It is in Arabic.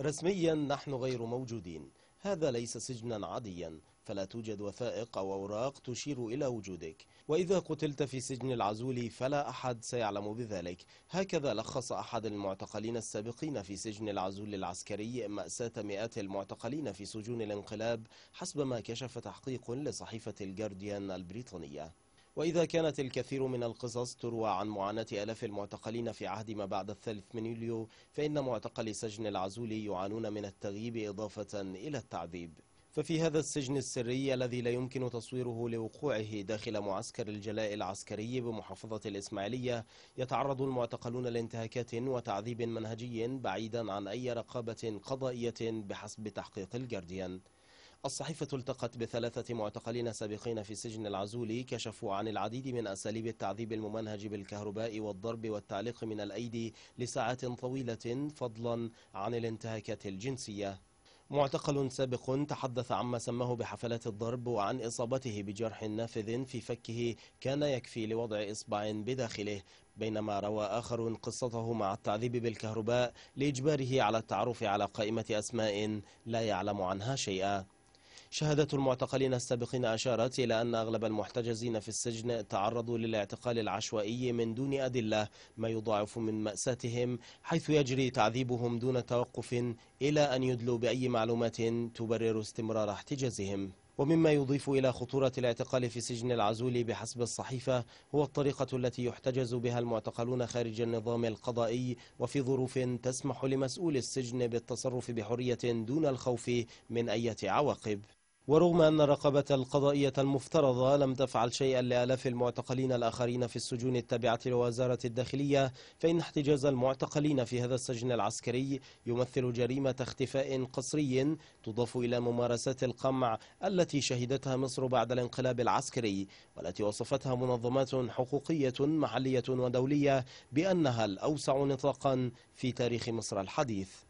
رسميا نحن غير موجودين هذا ليس سجنا عاديا فلا توجد وثائق أو أوراق تشير إلى وجودك وإذا قتلت في سجن العزول فلا أحد سيعلم بذلك هكذا لخص أحد المعتقلين السابقين في سجن العزول العسكري مأساة مئات المعتقلين في سجون الانقلاب حسب ما كشف تحقيق لصحيفة الجارديان البريطانية وإذا كانت الكثير من القصص تروى عن معاناة ألاف المعتقلين في عهد ما بعد الثالث من يوليو فإن معتقلي سجن العزولي يعانون من التغييب إضافة إلى التعذيب ففي هذا السجن السري الذي لا يمكن تصويره لوقوعه داخل معسكر الجلاء العسكري بمحافظة الإسماعيلية يتعرض المعتقلون لانتهاكات وتعذيب منهجي بعيدا عن أي رقابة قضائية بحسب تحقيق الجارديان الصحيفة التقت بثلاثة معتقلين سابقين في سجن العزولي كشفوا عن العديد من أساليب التعذيب الممنهج بالكهرباء والضرب والتعليق من الأيدي لساعات طويلة فضلا عن الانتهاكات الجنسية معتقل سابق تحدث عما سماه بحفلات الضرب وعن إصابته بجرح نافذ في فكه كان يكفي لوضع إصبع بداخله بينما روى آخر قصته مع التعذيب بالكهرباء لإجباره على التعرف على قائمة أسماء لا يعلم عنها شيئا شهادة المعتقلين السابقين أشارت إلى أن أغلب المحتجزين في السجن تعرضوا للاعتقال العشوائي من دون أدلة ما يضاعف من مأساتهم حيث يجري تعذيبهم دون توقف إلى أن يدلوا بأي معلومات تبرر استمرار احتجازهم ومما يضيف إلى خطورة الاعتقال في سجن العزول بحسب الصحيفة هو الطريقة التي يحتجز بها المعتقلون خارج النظام القضائي وفي ظروف تسمح لمسؤول السجن بالتصرف بحرية دون الخوف من أي عواقب ورغم أن الرقابة القضائية المفترضة لم تفعل شيئا لآلاف المعتقلين الآخرين في السجون التابعة لوزارة الداخلية فإن احتجاز المعتقلين في هذا السجن العسكري يمثل جريمة اختفاء قسري تضاف إلى ممارسات القمع التي شهدتها مصر بعد الانقلاب العسكري والتي وصفتها منظمات حقوقية محلية ودولية بأنها الأوسع نطاقا في تاريخ مصر الحديث